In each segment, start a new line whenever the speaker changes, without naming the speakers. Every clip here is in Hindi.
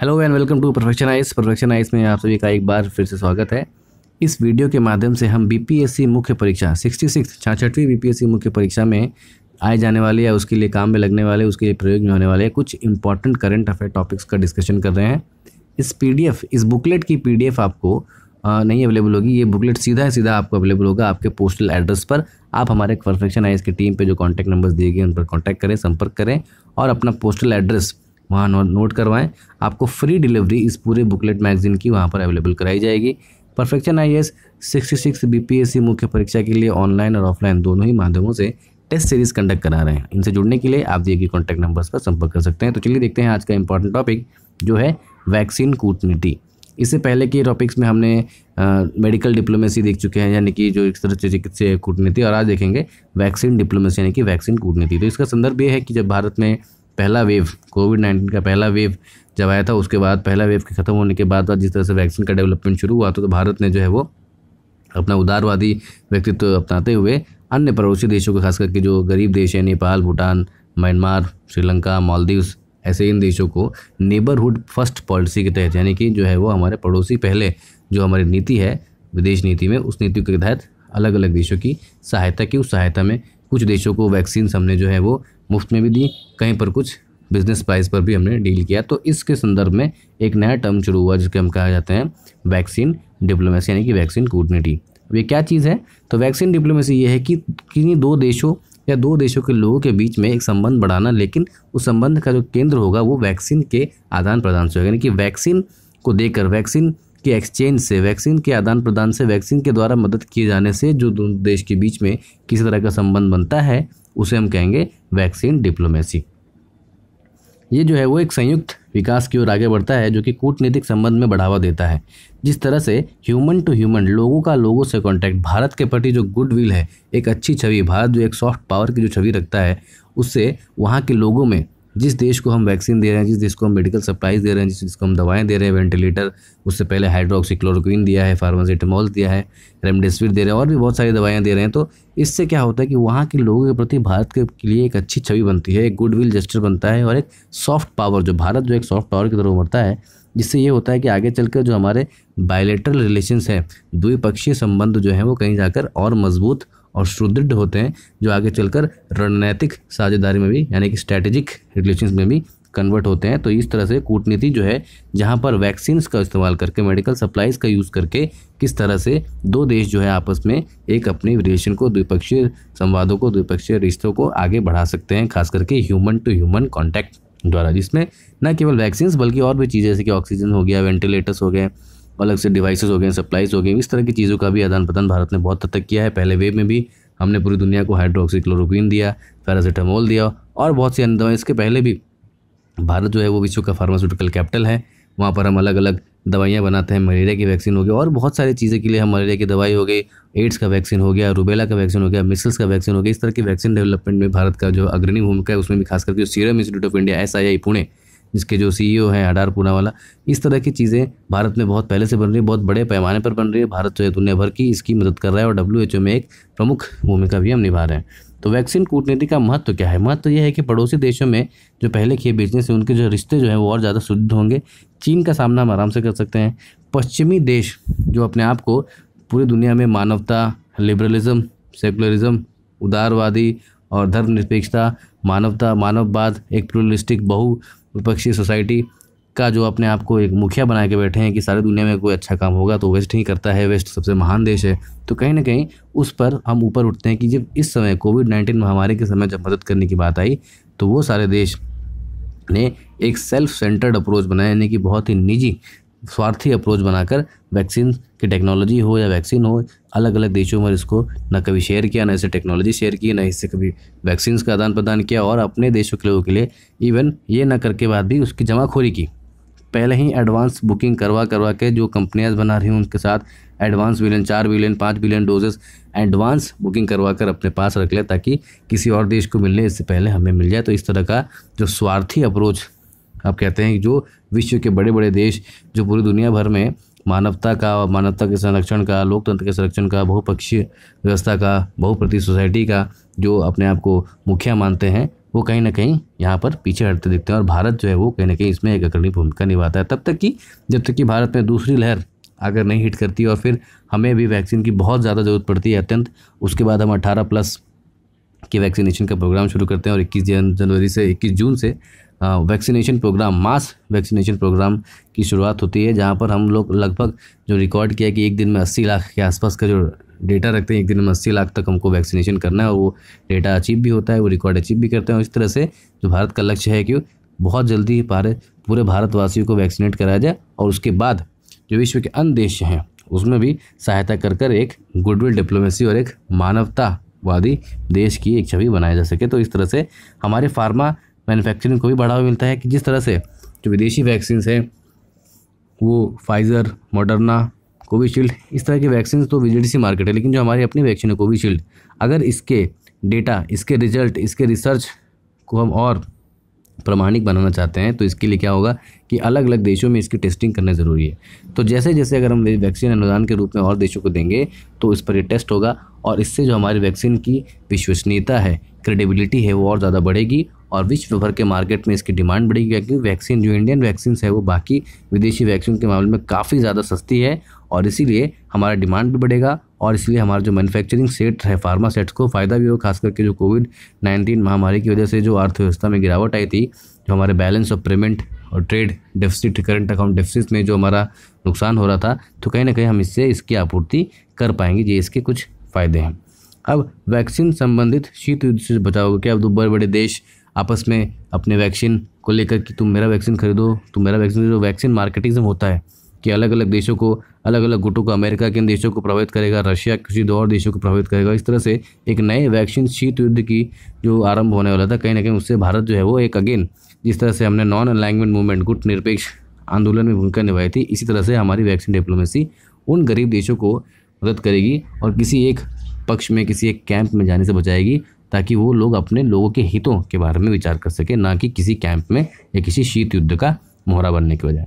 hello and welcome to perfection IAS perfection IAS में आप सभी का एक बार फिर से स्वागत है इस वीडियो के माध्यम से हम बीपीएससी मुख्य परीक्षा सिक्सटी सिक्स छाछठवीं बी मुख्य परीक्षा में आए जाने वाले या उसके लिए काम में लगने वाले उसके लिए प्रयोग में होने वाले कुछ इंपॉर्टेंट करंट अफेयर टॉपिक्स का डिस्कशन कर रहे हैं इस पी इस बुकलेट की पी आपको नहीं अवेलेबल होगी ये बुकलेट सीधा सीधा आपको अवेलेबल होगा आपके पोस्टल एड्रेस पर आप हमारे परफेक्शन आइस की टीम पर जो कॉन्टैक्ट नंबर्स दिए गए उन पर कॉन्टैक्ट करें संपर्क करें और अपना पोस्टल एड्रेस वहाँ नोट करवाएं आपको फ्री डिलीवरी इस पूरे बुकलेट मैगजीन की वहाँ पर अवेलेबल कराई जाएगी perfection I S sixty six मुख्य परीक्षा के लिए ऑनलाइन और ऑफलाइन दोनों ही माध्यमों से टेस्ट सीरीज कंडक्ट करा रहे हैं इनसे जुड़ने के लिए आप दिए गए कॉन्टैक्ट नंबर्स पर संपर्क कर सकते हैं तो चलिए देखते हैं आज का इंपॉर्टेंट टॉपिक जो है वैक्सीन कूटनीति इससे पहले के टॉपिक्स में हमने आ, मेडिकल डिप्लोमेसी देख चुके हैं यानी कि जो एक तरह से चिकित्सा कूटनीति और आज देखेंगे वैक्सीन डिप्लोमेसी यानी कि वैक्सीन कूटनीति तो इसका संदर्भ यह है कि जब भारत में पहला वेव कोविड नाइन्टीन का पहला वेव जब आया था उसके बाद पहला वेव के ख़त्म होने के बाद जिस तरह से वैक्सीन का डेवलपमेंट शुरू हुआ था तो, तो भारत ने जो है वो अपना उदारवादी व्यक्तित्व अपनाते हुए अन्य पड़ोसी देशों को खास करके जो गरीब देश हैं नेपाल भूटान म्यांमार श्रीलंका मालदीव्स ऐसे इन देशों को नेबरहुड फर्स्ट पॉलिसी के तहत यानी कि जो है वो हमारे पड़ोसी पहले जो हमारी नीति है विदेश नीति में उस नीति के तहत अलग अलग देशों की सहायता की उस सहायता में कुछ देशों को वैक्सीन हमने जो है वो मुफ्त में भी दी कहीं पर कुछ बिजनेस प्राइस पर भी हमने डील किया तो इसके संदर्भ में एक नया टर्म शुरू हुआ जिसके हम कहा जाते हैं वैक्सीन डिप्लोमेसी यानी कि वैक्सीन कूटनीति ये क्या चीज़ है तो वैक्सीन डिप्लोमेसी ये है कि किन्हीं दो देशों या दो देशों के लोगों के बीच में एक संबंध बढ़ाना लेकिन उस संबंध का जो केंद्र होगा वो वैक्सीन के आदान प्रदान से होगा यानी कि वैक्सीन को देकर वैक्सीन के एक्सचेंज से वैक्सीन के आदान प्रदान से वैक्सीन के द्वारा मदद किए जाने से जो दोनों देश के बीच में किसी तरह का संबंध बनता है उसे हम कहेंगे वैक्सीन डिप्लोमेसी ये जो है वो एक संयुक्त विकास की ओर आगे बढ़ता है जो कि कूटनीतिक संबंध में बढ़ावा देता है जिस तरह से ह्यूमन टू ह्यूमन लोगों का लोगों से कांटेक्ट भारत के प्रति जो गुडविल है एक अच्छी छवि भारत जो एक सॉफ्ट पावर की जो छवि रखता है उससे वहाँ के लोगों में जिस देश को हम वैक्सीन दे रहे हैं जिस देश को हम मेडिकल सप्लाईज दे रहे हैं जिस देश को हम दवाएं दे रहे हैं वेंटिलेटर उससे पहले हाइड्रोक्सीक्लोरोक्विन दिया है फार्मासीटामोल दिया है रेमडेसिविर दे रहे हैं और भी बहुत सारी दवाएँ दे रहे हैं तो इससे क्या होता है कि वहाँ के लोगों के प्रति भारत के लिए एक अच्छी छवि बनती है एक गुडविल जेस्टर बनता है और एक सॉफ्ट पावर जो भारत जो एक सॉफ्ट पावर की तरफ उभरता है जिससे ये होता है कि आगे चलकर जो हमारे बायोलेटरल रिलेशंस हैं द्विपक्षीय संबंध जो हैं वो कहीं जाकर और मजबूत और सुदृढ़ होते हैं जो आगे चलकर रणनैतिक साझेदारी में भी यानी कि स्ट्रैटेजिक रिलेशन में भी कन्वर्ट होते हैं तो इस तरह से कूटनीति जो है जहाँ पर वैक्सीन्स का इस्तेमाल करके मेडिकल सप्लाईज का यूज़ करके किस तरह से दो देश जो है आपस में एक अपने रिलेशन को द्विपक्षीय संवादों को द्विपक्षीय रिश्तों को आगे बढ़ा सकते हैं खास करके ह्यूमन टू ह्यूमन कॉन्टैक्ट द्वारा जिसमें न केवल वैक्सीन्स बल्कि और भी चीज़ें जैसे कि ऑक्सीजन हो गया वेंटिलेटर्स हो गए अलग से डिवाइसेस हो गए सप्लाइज हो गए इस तरह की चीज़ों का भी आदान प्रदान भारत ने बहुत हद तक किया है पहले वेव में भी हमने पूरी दुनिया को हाइड्रोक्सीक्लोरोक्वीन दिया पैरासीटामोल दिया और बहुत सी अन्य दवाएँ इसके पहले भी भारत जो है वो विश्व का फार्मास्यूटिकल कैपिटल है वहाँ पर हम अलग अलग दवाइयाँ बनाते हैं मलेरिया की वैक्सीन हो गई और बहुत सारी चीज़ें के लिए हम मलेरिया की दवाई हो गई एड्स का वैक्सीन हो गया रूबेला का वैक्सीन हो गया मिसल्स का वैक्सीन हो गया इस तरह की वैक्सीन डेवलपमेंट में भारत का जो अग्रणी भूमिका है उसमें भी खास करके Serum Institute of India S I I Pune जिसके जो ओ e हैं अडार पूना वाला इस तरह की चीज़ें भारत में बहुत पहले से बन रही है बहुत बड़े पैमाने पर बन रही है भारत जो है दुनिया भर की इसकी मदद कर रहा है और डब्ल्यू में एक प्रमुख भूमिका भी हम निभा रहे हैं तो वैक्सीन कूटनीति का महत्व तो क्या है महत्व तो यह है कि पड़ोसी देशों में जो पहले किए बिजनेस से उनके जो रिश्ते जो हैं वो और ज़्यादा शुद्ध होंगे चीन का सामना हम आराम से कर सकते हैं पश्चिमी देश जो अपने आप को पूरी दुनिया में मानवता लिबरलिज़म सेकुलरिज़म उदारवादी और धर्मनिरपेक्षता मानवता मानववाद एक प्लोलिस्टिक बहु विपक्षी सोसाइटी का जो अपने आप को एक मुखिया बना के बैठे हैं कि सारी दुनिया में कोई अच्छा काम होगा तो वेस्ट ही करता है वेस्ट सबसे महान देश है तो कहीं ना कहीं उस पर हम ऊपर उठते हैं कि जब इस समय कोविड नाइन्टीन महामारी के समय जब मदद करने की बात आई तो वो सारे देश ने एक सेल्फ सेंटर्ड अप्रोच बनाया यानी कि बहुत ही निजी स्वार्थी अप्रोच बनाकर वैक्सीन कि टेक्नोलॉजी हो या वैक्सीन हो अलग अलग देशों में इसको न कभी शेयर किया न इसे टेक्नोलॉजी शेयर की ना इससे कभी वैक्सीन का आदान प्रदान किया और अपने देशों के लोगों के लिए इवन ये ना करके बाद भी उसकी जमाखोरी की पहले ही एडवांस बुकिंग करवा करवा के जो कंपनियाँ बना रही हैं उनके साथ एडवांस बिलियन चार बिलियन पाँच बिलियन डोजेस एडवांस बुकिंग करवा कर अपने पास रख ले ताकि किसी और देश को मिलने इससे पहले हमें मिल जाए तो इस तरह का जो स्वार्थी अप्रोच आप कहते हैं जो विश्व के बड़े बड़े देश जो पूरी दुनिया भर में मानवता का मानवता के संरक्षण का लोकतंत्र के संरक्षण का बहुपक्षीय व्यवस्था का बहुप्रति सोसाइटी का जो अपने आप को मुखिया मानते हैं वो कहीं ना कहीं यहाँ पर पीछे हटते दिखते हैं और भारत जो है वो कहीं ना कहीं इसमें एक अग्रणी भूमिका निभाता है तब तक कि जब तक कि भारत में दूसरी लहर अगर नहीं हिट करती और फिर हमें भी वैक्सीन की बहुत ज़्यादा ज़रूरत पड़ती है अत्यंत उसके बाद हम अट्ठारह प्लस कि वैक्सीनेशन का प्रोग्राम शुरू करते हैं और 21 जनवरी से 21 जून से vaccination program mass vaccination program की शुरुआत होती है जहाँ पर हम लोग लगभग जो रिकॉर्ड किया कि एक दिन में अस्सी लाख के आसपास का जो डेटा रखते हैं एक दिन में अस्सी लाख तक हमको वैक्सीनेशन करना है और वो डेटा अचीव भी होता है वो रिकॉर्ड अचीव भी करते हैं और इस तरह से जो भारत का लक्ष्य है कि बहुत जल्दी पारे पूरे भारतवासियों को वैक्सीनेट कराया जाए और उसके बाद जो विश्व के अन्य देश हैं उसमें भी सहायता कर कर एक गुडविल डिप्लोमेसी और एक मानवता वादी देश की एक छवि बनाई जा सके तो इस तरह से हमारे फार्मा मैन्युफैक्चरिंग को भी बढ़ावा मिलता है कि जिस तरह से जो विदेशी वैक्सीन्स हैं वो फाइज़र मॉडर्ना कोविशील्ड इस तरह की वैक्सीन तो विदेशी मार्केट है लेकिन जो हमारी अपनी वैक्सीन है कोविशील्ड अगर इसके डेटा इसके रिजल्ट इसके रिसर्च को हम और प्रमाणिक बनाना चाहते हैं तो इसके लिए क्या होगा कि अलग अलग देशों में इसकी टेस्टिंग करना ज़रूरी है तो जैसे जैसे अगर हम वैक्सीन अनुदान के रूप में और देशों को देंगे तो इस पर ये टेस्ट होगा और इससे जो हमारी वैक्सीन की विश्वसनीयता है क्रेडिबिलिटी है वो और ज़्यादा बढ़ेगी और विश्व भर के मार्केट में इसकी डिमांड बढ़ेगी क्योंकि वैक्सीन जो इंडियन वैक्सीन है वो बाकी विदेशी वैक्सीन के मामले में काफ़ी ज़्यादा सस्ती है और इसीलिए हमारा डिमांड भी बढ़ेगा और इसलिए हमारा जो मैन्युफैक्चरिंग सेट है फार्मा सेट्स को फ़ायदा भी हो खास करके जो कोविड नाइन्टीन महामारी की वजह से जो अर्थव्यवस्था में गिरावट आई थी जो हमारे बैलेंस ऑफ पेमेंट और trade deficit current account deficit में जो हमारा नुकसान हो रहा था तो कहीं ना कहीं हम इससे इसकी आपूर्ति कर पाएंगे ये इसके कुछ फ़ायदे हैं अब वैक्सीन संबंधित शीत युद्ध से बचाव कि अब दो बड़े बड़े देश आपस में अपने वैक्सीन को लेकर कि तुम मेरा वैक्सीन खरीदो तुम मेरा वैक्सीन जो वैक्सीन मार्केटिंग होता है कि अलग अलग देशों को अलग अलग गुटों को अमेरिका के इन देशों को प्रभावित करेगा रशिया किसी दो और देशों को प्रभावित करेगा इस तरह से एक नए वैक्सीन शीत युद्ध की जो आरंभ होने वाला था कहीं ना कहीं उससे भारत जो है वो एक अगेन जिस तरह से हमने नॉन अलाइनमेंट मूवमेंट गुट निरपेक्ष आंदोलन में भूमिका निभाई थी इसी तरह से हमारी वैक्सीन डिप्लोमेसी उन गरीब देशों को मदद करेगी और किसी एक पक्ष में किसी एक कैंप में जाने से बचाएगी ताकि वो लोग अपने लोगों के हितों के बारे में विचार कर सके ना कि किसी कैंप में या किसी शीत युद्ध का मोहरा बनने की बजाय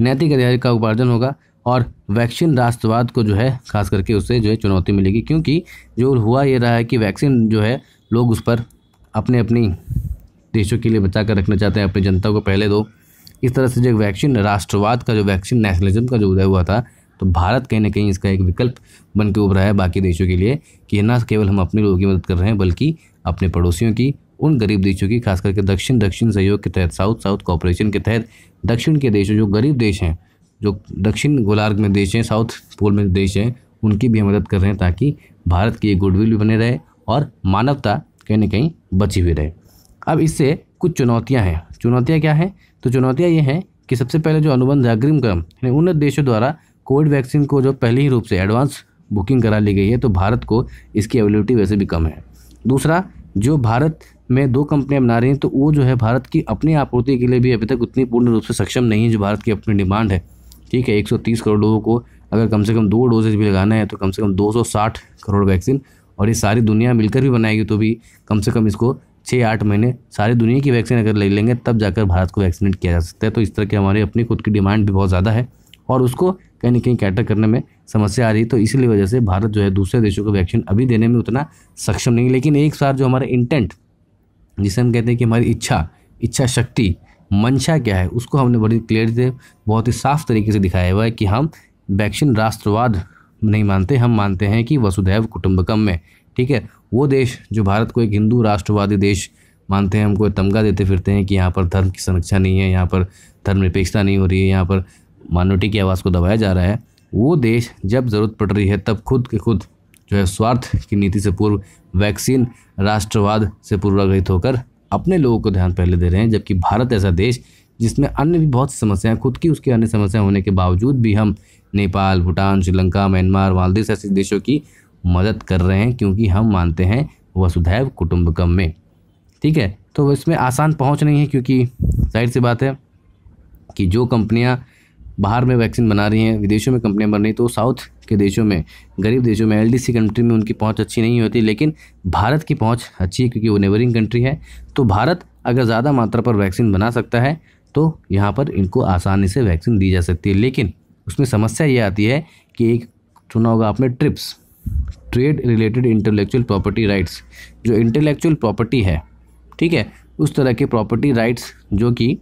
नैतिक अधिकार का उपार्जन होगा और वैक्सीन राष्ट्रवाद को जो है खास करके उससे जो है चुनौती मिलेगी क्योंकि जो हुआ ये रहा है कि वैक्सीन जो है लोग उस पर अपने अपनी देशों के लिए बचा कर रखना चाहते हैं अपनी जनता को पहले दो इस तरह से जो वैक्सीन राष्ट्रवाद का जो वैक्सीन नेशनलिज्म का जो उदय हुआ था तो भारत कहीं ना कहीं इसका एक विकल्प बन के उभरा है बाकी देशों के लिए कि ना केवल हम अपने लोगों की मदद कर रहे हैं बल्कि अपने पड़ोसियों की उन गरीब देशों की खास करके दक्षिण दक्षिण सहयोग के तहत साउथ साउथ कॉपरेशन के तहत दक्षिण के देशों जो गरीब देश हैं जो दक्षिण गोलार्ग में देश हैं साउथ पोल में देश हैं उनकी भी मदद कर रहे हैं ताकि भारत की गुडविल भी बने रहे और मानवता कहीं ना कहीं बची हुई रहे अब इससे कुछ चुनौतियाँ हैं चुनौतियाँ क्या हैं तो चुनौतियाँ ये हैं कि सबसे पहले जो अनुबंध है अग्रिम क्रम यानी उन्नत देशों द्वारा कोविड वैक्सीन को जो पहले ही रूप से एडवांस बुकिंग करा ली गई है तो भारत को इसकी अवेलेबिलिटी वैसे भी कम है दूसरा जो भारत में दो कंपनियां बना रही हैं तो वो जो है भारत की अपनी आपूर्ति के लिए भी अभी तक उतनी पूर्ण रूप से सक्षम नहीं है जो भारत की अपनी डिमांड है ठीक है 130 करोड़ लोगों को अगर कम से कम दो डोजेज भी लगाना है तो कम से कम 260 करोड़ वैक्सीन और ये सारी दुनिया मिलकर भी बनाएगी तो भी कम से कम इसको छः आठ महीने सारी दुनिया की वैक्सीन अगर ले लेंगे तब जाकर भारत को वैक्सीनेट किया जा सकता है तो इस तरह की हमारी अपनी खुद की डिमांड भी बहुत ज़्यादा है और उसको कहीं ना कहीं कैटर करने में समस्या आ रही है तो इसी वजह से भारत जो है दूसरे देशों को वैक्सीन अभी देने में उतना सक्षम नहीं लेकिन एक साथ जो हमारा इंटेंट जिसे हम कहते हैं कि हमारी इच्छा इच्छा शक्ति मंशा क्या है उसको हमने बड़ी क्लियर से बहुत ही साफ तरीके से दिखाया हुआ है कि हम वैक्सीन राष्ट्रवाद नहीं मानते हम मानते हैं कि वसुधैव कुटुंबकम में ठीक है वो देश जो भारत को एक हिंदू राष्ट्रवादी देश मानते हैं हमको तमगा देते फिरते हैं कि यहाँ पर धर्म की संरक्षा नहीं है यहाँ पर धर्म निरपेक्षता नहीं हो रही है यहाँ पर मानवटी की आवाज़ को दबाया जा रहा है वो देश जब ज़रूरत पड़ रही है तब खुद के खुद जो है स्वार्थ की नीति से पूर्व वैक्सीन राष्ट्रवाद से पूर्वाग्रहित होकर अपने लोगों को ध्यान पहले दे रहे हैं जबकि भारत ऐसा देश जिसमें अन्य भी बहुत समस्याएं खुद की उसकी अन्य समस्याएं होने के बावजूद भी हम नेपाल भूटान श्रीलंका म्यांमार मालदीव ऐसे देशों की मदद कर रहे हैं क्योंकि हम मानते हैं वसुधैव कुटुंबकम में ठीक है तो इसमें आसान पहुंच नहीं है क्योंकि जाहिर सी बात है कि जो कंपनियां बाहर में वैक्सीन बना रही हैं विदेशों में कंपनियां बन रही तो साउथ के देशों में गरीब देशों में एलडीसी कंट्री में उनकी पहुंच अच्छी नहीं होती लेकिन भारत की पहुंच अच्छी है क्योंकि वो नेबरिंग कंट्री है तो भारत अगर ज़्यादा मात्रा पर वैक्सीन बना सकता है तो यहाँ पर इनको आसानी से वैक्सीन दी जा सकती है लेकिन उसमें समस्या ये आती है कि एक सुना होगा आपने TRIPS trade related intellectual property rights जो इंटेलेक्चुअल प्रॉपर्टी है ठीक है उस तरह के प्रॉपर्टी राइट्स जो कि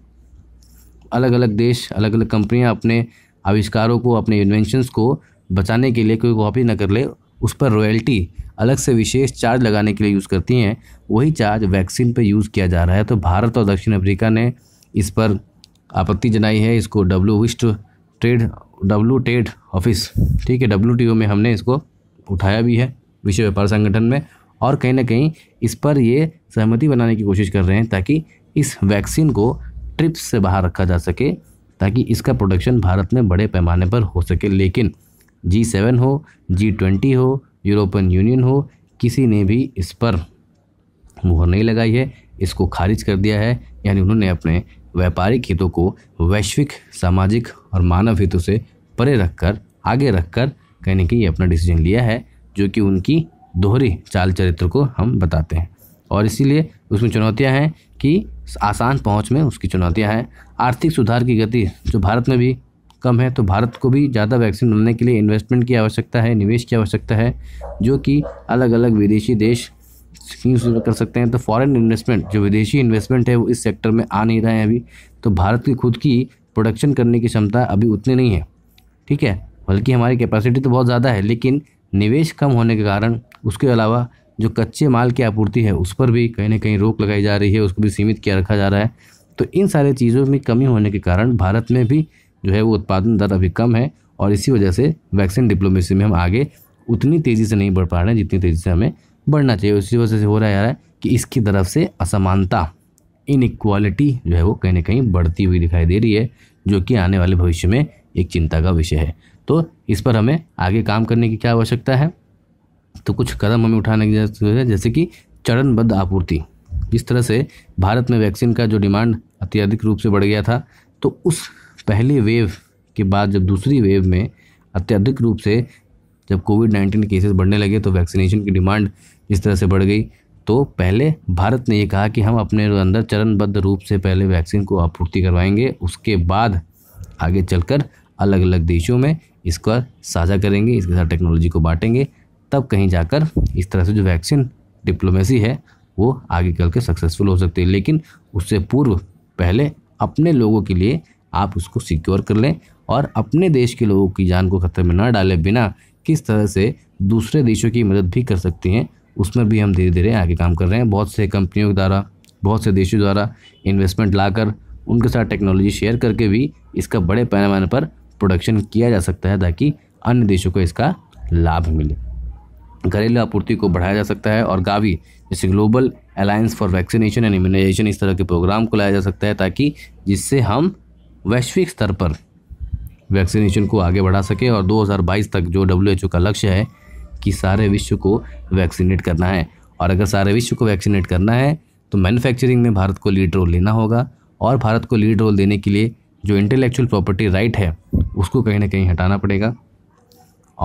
अलग अलग देश अलग अलग कंपनियां अपने आविष्कारों को अपने इन्वेंशंस को बचाने के लिए कोई कॉपी न कर ले उस पर रॉयल्टी अलग से विशेष चार्ज लगाने के लिए यूज़ करती हैं वही चार्ज वैक्सीन पर यूज़ किया जा रहा है तो भारत और दक्षिण अफ्रीका ने इस पर आपत्ति जनाई है इसको डब्ल्यू विस्ट ट्रेड डब्ल्यू ट्रेड ऑफिस ठीक है डब्ल्यू में हमने इसको उठाया भी है विश्व व्यापार संगठन में और कहीं ना कहीं इस पर ये सहमति बनाने की कोशिश कर रहे हैं ताकि इस वैक्सीन को ट्रिप्स से बाहर रखा जा सके ताकि इसका प्रोडक्शन भारत में बड़े पैमाने पर हो सके लेकिन जी सेवन हो जी ट्वेंटी हो यूरोपियन यूनियन हो किसी ने भी इस पर मुहर नहीं लगाई है इसको खारिज कर दिया है यानी उन्होंने अपने व्यापारिक हितों को वैश्विक सामाजिक और मानव हितों से परे रखकर आगे रखकर कहने की अपना डिसीजन लिया है जो कि उनकी दोहरी चाल चरित्र को हम बताते हैं और इसीलिए उसमें चुनौतियाँ हैं कि आसान पहुँच में उसकी चुनौतियाँ हैं आर्थिक सुधार की गति जो भारत में भी कम है तो भारत को भी ज़्यादा वैक्सीन बनाने के लिए इन्वेस्टमेंट की आवश्यकता है निवेश की आवश्यकता है जो कि अलग अलग विदेशी देश कर सकते हैं तो फॉरेन इन्वेस्टमेंट जो विदेशी इन्वेस्टमेंट है वो इस सेक्टर में आ नहीं रहे हैं अभी तो भारत की खुद की प्रोडक्शन करने की क्षमता अभी उतनी नहीं है ठीक है बल्कि हमारी कैपेसिटी तो बहुत ज़्यादा है लेकिन निवेश कम होने के कारण उसके अलावा जो कच्चे माल की आपूर्ति है उस पर भी कहीं ना कहीं रोक लगाई जा रही है उसको भी सीमित किया रखा जा रहा है तो इन सारे चीज़ों में कमी होने के कारण भारत में भी जो है वो उत्पादन दर अभी कम है और इसी वजह से वैक्सीन डिप्लोमेसी में हम आगे उतनी तेज़ी से नहीं बढ़ पा रहे हैं जितनी तेज़ी से हमें बढ़ना चाहिए उसी वजह से हो रहा है कि इसकी तरफ से असमानता इनक्वालिटी जो है वो कहीं ना कहीं बढ़ती हुई दिखाई दे रही है जो कि आने वाले भविष्य में एक चिंता का विषय है तो इस पर हमें आगे काम करने की क्या आवश्यकता है तो कुछ कदम हमें उठाने की जरूरत है जैसे कि चरणबद्ध आपूर्ति इस तरह से भारत में वैक्सीन का जो डिमांड अत्यधिक रूप से बढ़ गया था तो उस पहले वेव के बाद जब दूसरी वेव में अत्यधिक रूप से जब कोविड नाइन्टीन केसेस बढ़ने लगे तो वैक्सीनेशन की डिमांड इस तरह से बढ़ गई तो पहले भारत ने ये कहा कि हम अपने अंदर चरणबद्ध रूप से पहले वैक्सीन को आपूर्ति करवाएंगे उसके बाद आगे चलकर अलग अलग देशों में इसका साझा करेंगे इसके साथ टेक्नोलॉजी को बांटेंगे तब कहीं जाकर इस तरह से जो वैक्सीन डिप्लोमेसी है वो आगे चल के सक्सेसफुल हो सकती है लेकिन उससे पूर्व पहले अपने लोगों के लिए आप उसको सिक्योर कर लें और अपने देश के लोगों की जान को खतरे में ना डालें बिना किस तरह से दूसरे देशों की मदद भी कर सकती हैं उसमें भी हम धीरे धीरे आगे काम कर रहे हैं बहुत से कंपनियों के द्वारा बहुत से देशों द्वारा इन्वेस्टमेंट लाकर उनके साथ टेक्नोलॉजी शेयर करके भी इसका बड़े पैमाने पर प्रोडक्शन किया जा सकता है ताकि अन्य देशों को इसका लाभ मिले घरेलू आपूर्ति को बढ़ाया जा सकता है और गावी जैसे global alliance for vaccination and immunization इस तरह के प्रोग्राम को लाया जा सकता है ताकि जिससे हम वैश्विक स्तर पर वैक्सीनेशन को आगे बढ़ा सकें और 2022 तक जो डब्ल्यू का लक्ष्य है कि सारे विश्व को वैक्सीनेट करना है और अगर सारे विश्व को वैक्सीनेट करना है तो मैन्युफैक्चरिंग में भारत को लीड रोल लेना होगा और भारत को लीड रोल देने के लिए जो इंटेलेक्चुअल प्रॉपर्टी राइट है उसको कहीं ना कहीं हटाना पड़ेगा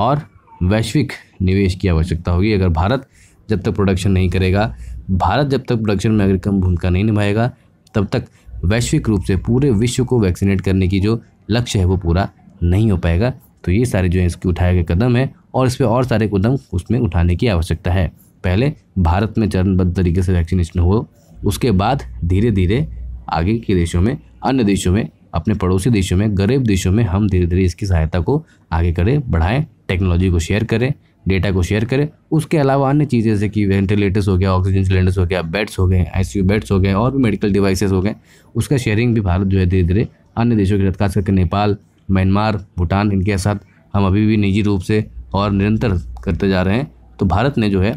और वैश्विक निवेश की आवश्यकता होगी अगर भारत जब तक प्रोडक्शन नहीं करेगा भारत जब तक प्रोडक्शन में अगर कम भूमिका नहीं निभाएगा तब तक वैश्विक रूप से पूरे विश्व को वैक्सीनेट करने की जो लक्ष्य है वो पूरा नहीं हो पाएगा तो ये सारे जो है इसके उठाए गए कदम हैं और इस पर और सारे कदम उसमें उठाने की आवश्यकता है पहले भारत में चरणबद्ध तरीके से वैक्सीनेशन हो उसके बाद धीरे धीरे आगे के देशों में अन्य देशों में अपने पड़ोसी देशों में गरीब देशों में हम धीरे धीरे इसकी सहायता को आगे करें बढ़ाएं टेक्नोलॉजी को शेयर करें डेटा को शेयर करें उसके अलावा अन्य चीज़ें जैसे कि वेंटिलेटर्स हो गया ऑक्सीजन सिलेंडर्स हो गया बेड्स हो गए आईसीयू बेड्स हो गए और भी मेडिकल डिवाइसेस हो गए उसका शेयरिंग भी भारत जो है धीरे धीरे अन्य देशों के साथ खास करके नेपाल म्यांमार भूटान इनके साथ हम अभी भी निजी रूप से और निरंतर करते जा रहे हैं तो भारत ने जो है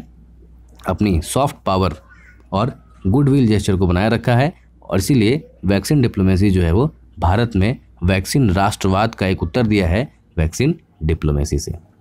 अपनी सॉफ्ट पावर और गुडविल जेस्चर को बनाए रखा है और इसीलिए वैक्सीन डिप्लोमेसी जो है वो भारत में वैक्सीन राष्ट्रवाद का एक उत्तर दिया है वैक्सीन डिप्लोमेसी से